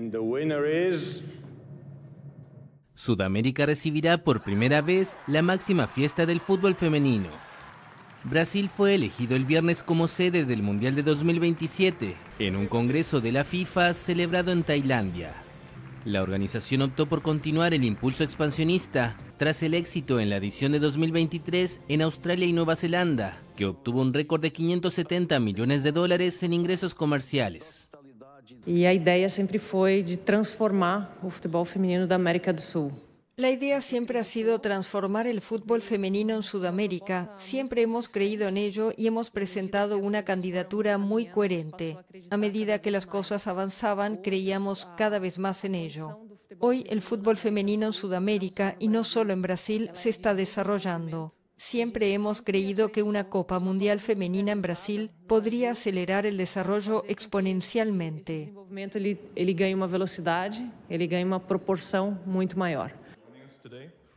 And the winner is... Sudamérica recibirá por primera vez la máxima fiesta del fútbol femenino. Brasil fue elegido el viernes como sede del Mundial de 2027 en un congreso de la FIFA celebrado en Tailandia. La organización optó por continuar el impulso expansionista tras el éxito en la edición de 2023 en Australia y Nueva Zelanda, que obtuvo un récord de 570 millones de dólares en ingresos comerciales. Y la e idea siempre fue de transformar el fútbol femenino América del Sur. La idea siempre ha sido transformar el fútbol femenino en Sudamérica. Siempre hemos creído en ello y hemos presentado una candidatura muy coherente. A medida que las cosas avanzaban, creíamos cada vez más en ello. Hoy el fútbol femenino en Sudamérica y no solo en Brasil se está desarrollando siempre hemos creído que una Copa Mundial Femenina en Brasil podría acelerar el desarrollo exponencialmente.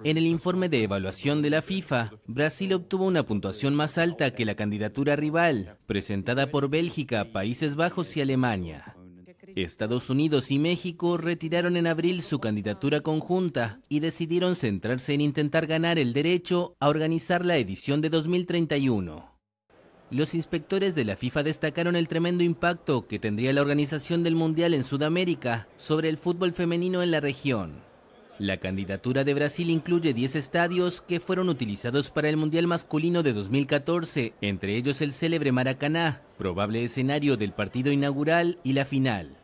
En el informe de evaluación de la FIFA, Brasil obtuvo una puntuación más alta que la candidatura rival, presentada por Bélgica, Países Bajos y Alemania. Estados Unidos y México retiraron en abril su candidatura conjunta y decidieron centrarse en intentar ganar el derecho a organizar la edición de 2031. Los inspectores de la FIFA destacaron el tremendo impacto que tendría la organización del Mundial en Sudamérica sobre el fútbol femenino en la región. La candidatura de Brasil incluye 10 estadios que fueron utilizados para el Mundial Masculino de 2014, entre ellos el célebre Maracaná, probable escenario del partido inaugural y la final.